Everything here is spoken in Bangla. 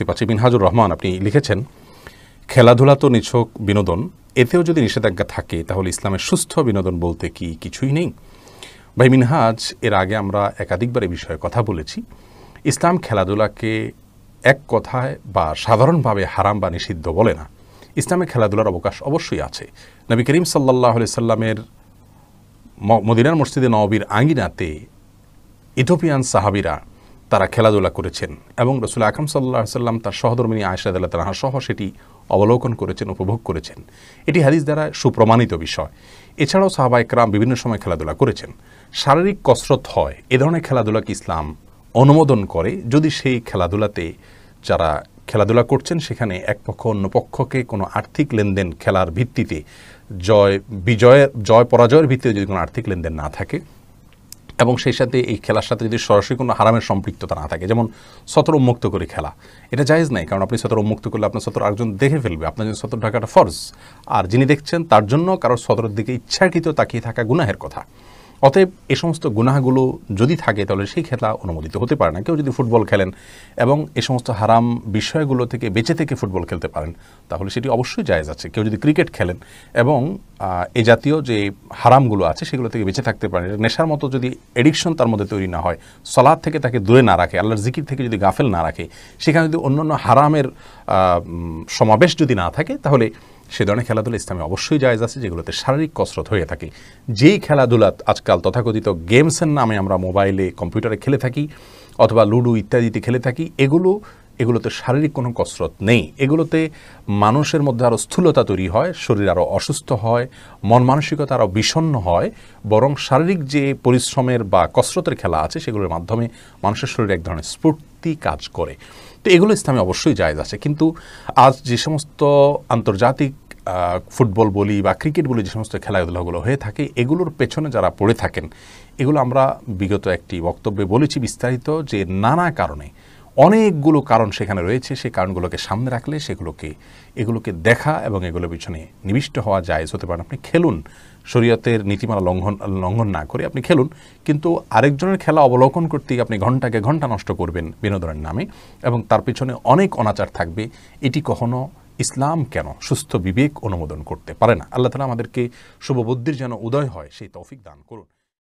দেখতে পাচ্ছি মিনহাজুর রহমান আপনি লিখেছেন খেলাধুলা তো নিছক বিনোদন এতেও যদি নিষেধাজ্ঞা থাকে তাহলে ইসলামের সুস্থ বিনোদন বলতে কি কিছুই নেই ভাই মিনহাজ এর আগে আমরা একাধিকবার এই বিষয়ে কথা বলেছি ইসলাম খেলাধুলাকে এক কথায় বা সাধারণভাবে হারাম বা নিষিদ্ধ বলে না ইসলামে খেলাধুলার অবকাশ অবশ্যই আছে নবী করিম সাল্লাহ সাল্লামের মদিনার মসজিদে নবীর আঙ্গিনাতে ইথোপিয়ান সাহাবিরা তারা খেলাধুলা করেছেন এবং রসুল আকরম সাল্লাহ সাল্লাম তার সহধর্মিনী আয়সাদ আল্লাহ তালাহা সহ সেটি অবলোকন করেছেন উপভোগ করেছেন এটি হাদিস দ্বারা সুপ্রমাণিত বিষয় এছাড়াও সাহাবা একরাম বিভিন্ন সময় খেলাধুলা করেছেন শারীরিক কসরত হয় এ ধরনের খেলাধুলাকে ইসলাম অনুমোদন করে যদি সেই খেলাধুলাতে যারা খেলাধুলা করছেন সেখানে এক পক্ষ অন্য পক্ষকে কোনো আর্থিক লেনদেন খেলার ভিত্তিতে জয় বিজয়ের জয় পরাজয়ের ভিত্তিতে যদি কোনো আর্থিক লেনদেন না থাকে এবং সেই সাথে এই খেলার সাথে যদি সরাসরি কোনো হারামের সম্পৃক্ততা না থাকে যেমন সতর উন্মুক্ত করে খেলা এটা জায়জ নাই কারণ আপনি সতর উন্মুক্ত করলে আপনার সতর আরেকজন দেখে ফেলবে আপনার জন্য সতর ঢাকাটা ফরজ আর যিনি দেখছেন তার জন্য কারোর সতরের দিকে ইচ্ছাকৃত তাকিয়ে থাকা গুনাহের কথা অতএব এ সমস্ত গুনাহগুলো যদি থাকে তাহলে সেই খেলা অনুমোদিত হতে পারে না কেউ যদি ফুটবল খেলেন এবং এ সমস্ত হারাম বিষয়গুলো থেকে বেঁচে থেকে ফুটবল খেলতে পারেন তাহলে সেটি অবশ্যই জায়জ আছে কেউ যদি ক্রিকেট খেলেন এবং এ জাতীয় যে হারামগুলো আছে সেগুলো থেকে বেঁচে থাকতে পারেন নেশার মতো যদি এডিকশন তার মধ্যে তৈরি না হয় সলাদ থেকে তাকে দূরে না রাখে আল্লাহর জিকির থেকে যদি গাফেল না রাখে সেখানে যদি অন্যান্য হারামের সমাবেশ যদি না থাকে তাহলে সে ধরনের খেলাধুলা ইসলামে অবশ্যই জায়জ আছে যেগুলোতে শারীরিক কসরত হয়ে থাকে যেই খেলাধুলা আজকাল তথাকথিত গেমসের নামে আমরা মোবাইলে কম্পিউটারে খেলে থাকি অথবা লুডো ইত্যাদিতে খেলে থাকি এগুলো এগুলোতে শারীরিক কোনো কসরত নেই এগুলোতে মানুষের মধ্যে আরও স্থূলতা তৈরি হয় শরীর আরও অসুস্থ হয় মন মানসিকতা আরও বিষণ্ন হয় বরং শারীরিক যে পরিশ্রমের বা কসরতের খেলা আছে সেগুলোর মাধ্যমে মানুষের শরীরে এক ধরনের স্ফূর্তি কাজ করে তো এগুলো ইসলামে অবশ্যই জায়জ আছে কিন্তু আজ যে সমস্ত আন্তর্জাতিক ফুটবল বলি বা ক্রিকেট বলি যে সমস্ত খেলাধুলাগুলো হয়ে থাকে এগুলোর পেছনে যারা পড়ে থাকেন এগুলো আমরা বিগত একটি বক্তব্যে বলেছি বিস্তারিত যে নানা কারণে অনেকগুলো কারণ সেখানে রয়েছে সেই কারণগুলোকে সামনে রাখলে সেগুলোকে এগুলোকে দেখা এবং এগুলোর পিছনে নিবিষ্ট হওয়া যায় হতে পারেন আপনি খেলুন শরীয়তের নীতিমালা লঙ্ঘন লঙ্ঘন না করে আপনি খেলুন কিন্তু আরেকজনের খেলা অবলোকন করতে আপনি ঘন্টাকে ঘন্টা নষ্ট করবেন বিনোদনের নামে এবং তার পিছনে অনেক অনাচার থাকবে এটি কখনো ইসলাম কেন সুস্থ বিবেক অনুমোদন করতে পারে না আল্লাহ তালা আমাদেরকে শুভবুদ্ধির যেন উদয় হয় সেই তৌফিক দান করুন